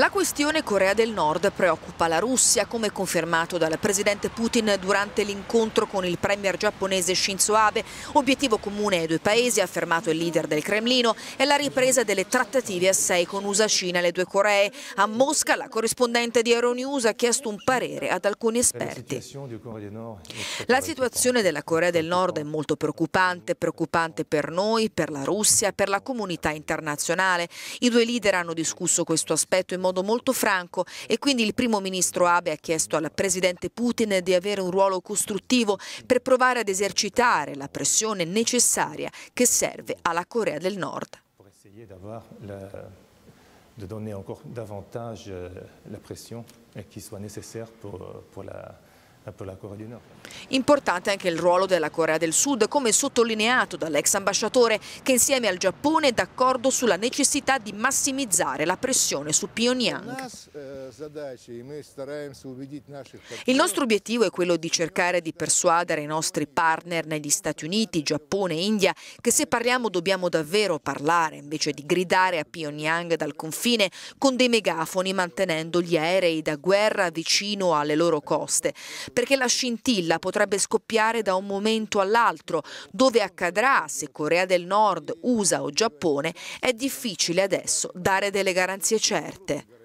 La questione Corea del Nord preoccupa la Russia, come confermato dal presidente Putin durante l'incontro con il premier giapponese Shinzo Abe. Obiettivo comune ai due paesi, ha affermato il leader del Cremlino, è la ripresa delle trattative a sei con USA, Cina e le due Coree. A Mosca la corrispondente di Euronews ha chiesto un parere ad alcuni esperti. La situazione della Corea del Nord è molto preoccupante, preoccupante per noi, per la Russia, per la comunità internazionale. I due leader hanno discusso questo aspetto in modo modo molto franco e quindi il primo ministro Abe ha chiesto al presidente Putin di avere un ruolo costruttivo per provare ad esercitare la pressione necessaria che serve alla Corea del Nord. de donner encore davantage euh, la pression euh, qui soit nécessaire pour, euh, pour la, per la Corea del Nord. Importante anche il ruolo della Corea del Sud, come sottolineato dall'ex ambasciatore, che insieme al Giappone è d'accordo sulla necessità di massimizzare la pressione su Pyongyang. Il nostro obiettivo è quello di cercare di persuadere i nostri partner negli Stati Uniti, Giappone e India che se parliamo dobbiamo davvero parlare, invece di gridare a Pyongyang dal confine con dei megafoni mantenendo gli aerei da guerra vicino alle loro coste perché la scintilla potrebbe scoppiare da un momento all'altro, dove accadrà se Corea del Nord, USA o Giappone, è difficile adesso dare delle garanzie certe.